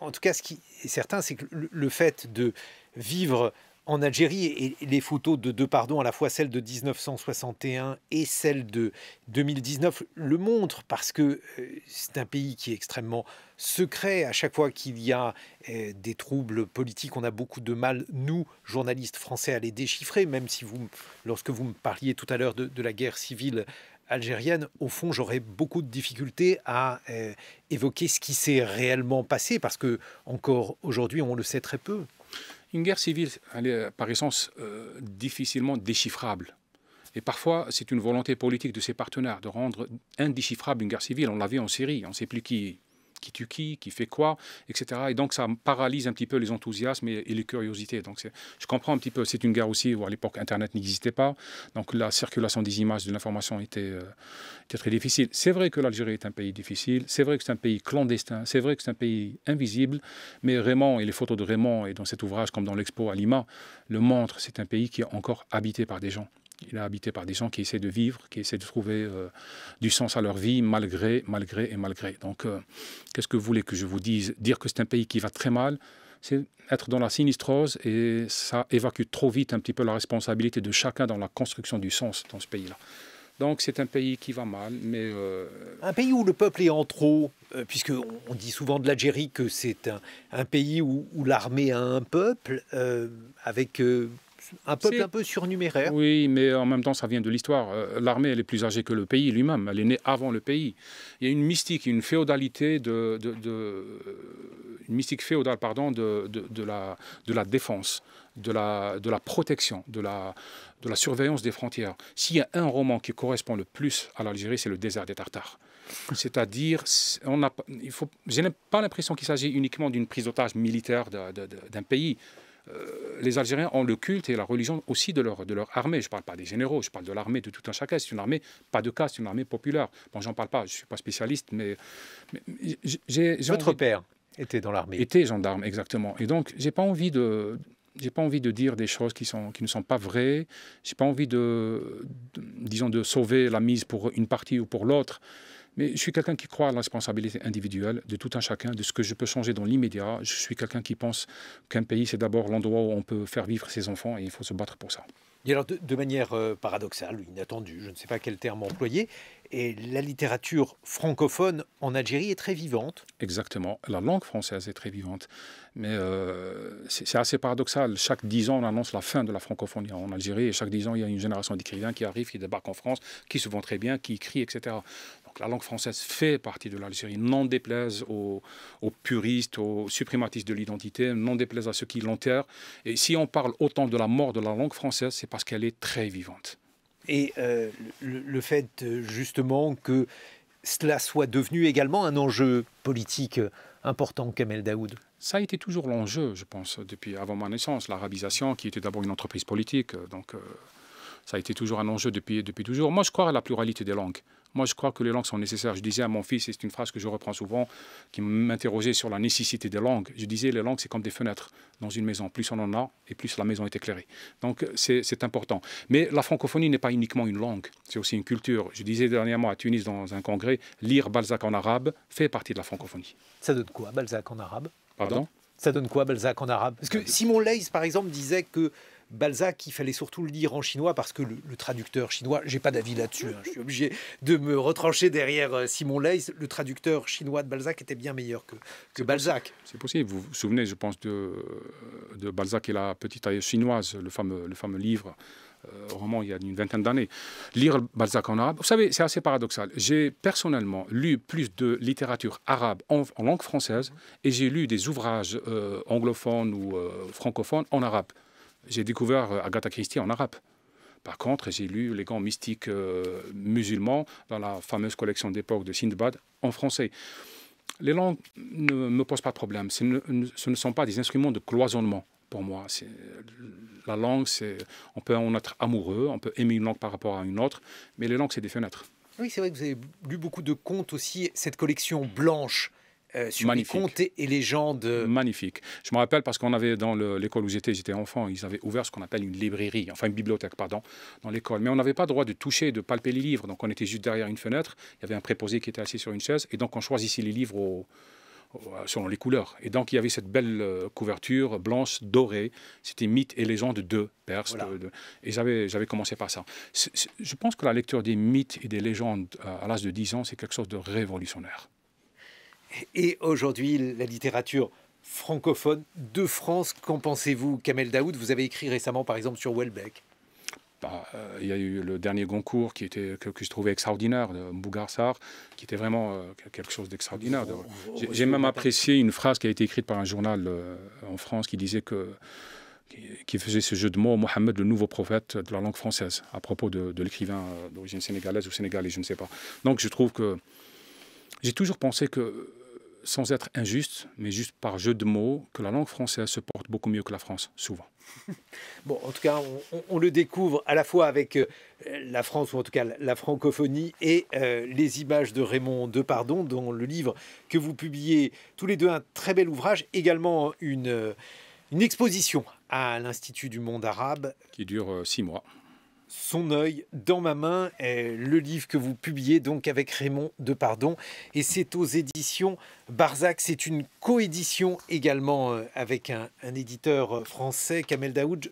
en tout cas, ce qui est certain, c'est que le fait de vivre en Algérie et les photos de Depardon, à la fois celle de 1961 et celle de 2019, le montrent parce que euh, c'est un pays qui est extrêmement secret. À chaque fois qu'il y a euh, des troubles politiques, on a beaucoup de mal, nous, journalistes français, à les déchiffrer, même si vous, lorsque vous me parliez tout à l'heure de, la guerre civile algérienne, au fond, j'aurais beaucoup de difficultés à euh, évoquer ce qui s'est réellement passé, parce que encore aujourd'hui, on le sait très peu. Une guerre civile, elle est par essence euh, difficilement déchiffrable. Et parfois, c'est une volonté politique de ses partenaires de rendre indéchiffrable une guerre civile. On l'a vu en Syrie, on ne sait plus qui qui tue qui, qui fait quoi, etc. Et donc ça paralyse un petit peu les enthousiasmes et, les curiosités. Donc je comprends un petit peu, c'est une guerre aussi où à l'époque Internet n'existait pas, donc la circulation des images, de l'information était, euh, était, très difficile. C'est vrai que l'Algérie est un pays difficile, c'est vrai que c'est un pays clandestin, c'est vrai que c'est un pays invisible, mais Raymond et les photos de Raymond et dans cet ouvrage comme dans l'expo à Lima le montrent, c'est un pays qui est encore habité par des gens. Il est habité par des gens qui essaient de vivre, qui essaient de trouver euh, du sens à leur vie malgré, malgré et malgré. Donc, euh, qu'est-ce que vous voulez que je vous dise Dire que c'est un pays qui va très mal, c'est être dans la sinistrose et ça évacue trop vite un petit peu la responsabilité de chacun dans la construction du sens dans ce pays-là. Donc c'est un pays qui va mal, mais... Euh, un pays où le peuple est en trop, puisque puisqu'on on dit souvent de l'Algérie que c'est un, pays où, l'armée a un peuple, avec un peuple un peu surnuméraire. Oui, mais en même temps, ça vient de l'histoire. Euh, l'armée, elle est plus âgée que le pays lui-même. Elle est née avant le pays. Il y a une mystique, une féodalité de, de, euh, une mystique féodale, pardon, de, de, la, de la défense, de la, de la protection, de la, de la surveillance des frontières. S'il y a un roman qui correspond le plus à l'Algérie, c'est le désert des Tartares. C'est-à-dire, on a, il faut, je n'ai pas l'impression qu'il s'agit uniquement d'une prise d'otage militaire d'un pays. Euh, les Algériens ont le culte et la religion aussi de leur, de leur armée. Je ne parle pas des généraux, je parle de l'armée de tout un chacun. C'est une armée, pas de cas, c'est une armée populaire. Bon, j'en parle pas, je ne suis pas spécialiste, mais. j'ai, Votre père était dans l'armée. Était gendarme, exactement. Et donc, j'ai pas envie de. J'ai pas envie de dire des choses qui, sont, qui ne sont pas vraies. J'ai pas envie de, disons, de sauver la mise pour une partie ou pour l'autre. Mais je suis quelqu'un qui croit à la responsabilité individuelle de tout un chacun, de ce que je peux changer dans l'immédiat. Je suis quelqu'un qui pense qu'un pays, c'est d'abord l'endroit où on peut faire vivre ses enfants et il faut se battre pour ça. Et alors, de, manière euh, paradoxale, inattendue, je ne sais pas quel terme employer, et la littérature francophone en Algérie est très vivante. Exactement. La langue française est très vivante. Mais euh, c'est assez paradoxal. Chaque dix ans, on annonce la fin de la francophonie en Algérie. Et chaque dix ans, il y a une génération d'écrivains qui arrive, qui débarquent en France, qui se vend très bien, qui écrit, etc la langue française fait partie de l'Algérie, n'en déplaise aux, puristes, aux suprématistes de l'identité, n'en déplaise à ceux qui l'enterrent. Et si on parle autant de la mort de la langue française, c'est parce qu'elle est très vivante. Et euh, le, fait justement que cela soit devenu également un enjeu politique important, Kamel Daoud ça a été toujours l'enjeu, je pense, depuis avant ma naissance, l'arabisation, qui était d'abord une entreprise politique. Donc, euh, ça a été toujours un enjeu depuis, depuis toujours. Moi, je crois à la pluralité des langues. Moi, je crois que les langues sont nécessaires. Je disais à mon fils, et c'est une phrase que je reprends souvent, qui m'interrogeait sur la nécessité des langues. Je disais, les langues, c'est comme des fenêtres dans une maison. Plus on en a, et plus la maison est éclairée. Donc, c'est important. Mais la francophonie n'est pas uniquement une langue, c'est aussi une culture. Je disais dernièrement à Tunis, dans un congrès, lire Balzac en arabe fait partie de la francophonie. Ça donne quoi, Balzac en arabe Pardon ça donne quoi Balzac en arabe Parce que Simon Leys, par exemple, disait que Balzac, il fallait surtout le lire en chinois parce que le, traducteur chinois, j'ai pas d'avis là-dessus, hein, je suis obligé de me retrancher derrière euh, Simon Leys, le traducteur chinois de Balzac était bien meilleur que, que Balzac. C'est possible, vous vous souvenez, je pense, euh, de, Balzac et la petite taille chinoise, le fameux, le fameux livre euh, roman il y a une vingtaine d'années. Lire Balzac en arabe, vous savez, c'est assez paradoxal. J'ai personnellement lu plus de littérature arabe en, langue française et j'ai lu des ouvrages anglophones ou francophones en arabe. J'ai découvert euh, Agatha Christie en arabe. Par contre, j'ai lu Les gants mystiques euh, musulmans dans la fameuse collection d'époque de Sindbad en français. Les langues ne me posent pas de problème. Ce ne, sont pas des instruments de cloisonnement pour moi. La langue, c'est on peut en être amoureux, on peut aimer une langue par rapport à une autre, mais les langues, c'est des fenêtres. Oui, c'est vrai que vous avez lu beaucoup de contes aussi. Cette collection blanche, euh, sur Magnifique. les contes et légendes. Magnifique. Je me rappelle parce qu'on avait dans l'école où j'étais, j'étais enfant, ils avaient ouvert ce qu'on appelle une librairie, enfin une bibliothèque, pardon, dans l'école. Mais on n'avait pas droit de toucher, de palper les livres. Donc on était juste derrière une fenêtre. Il y avait un préposé qui était assis sur une chaise. Et donc on choisissait les livres euh, selon les couleurs. Et donc, il y avait cette belle euh, couverture blanche dorée. C'était mythes et légendes de Perse. et j'avais commencé par ça. je pense que la lecture des mythes et des légendes à l'âge de 10 ans, c'est quelque chose de révolutionnaire. Et aujourd'hui, la littérature francophone de France, qu'en pensez-vous Kamel Daoud, vous avez écrit récemment par exemple sur Welbeck. Bah, euh, il y a eu le dernier Goncourt qui était, que, je trouvais extraordinaire, de Bougarsar, qui était vraiment euh, quelque chose d'extraordinaire. J'ai même apprécié une phrase qui a été écrite par un journal euh, en France qui disait que qui faisait ce jeu de mots, Mohamed, le nouveau prophète de la langue française, à propos de, de l'écrivain d'origine sénégalaise ou sénégalais, je ne sais pas. Donc je trouve que j'ai toujours pensé que sans être injuste, mais juste par jeu de mots, que la langue française se porte beaucoup mieux que la France, souvent. Bon, en tout cas, on, le découvre à la fois avec euh, la France, ou en tout cas la francophonie, et euh, les images de Raymond Depardon, dont le livre que vous publiez tous les deux, un très bel ouvrage, également une euh, exposition à l'Institut du monde arabe. Qui dure six mois. Son œil dans ma main est le livre que vous publiez donc avec Raymond de Depardon et c'est aux éditions Barzac. C'est une coédition également euh, avec un, éditeur euh, français, Kamel Daoud.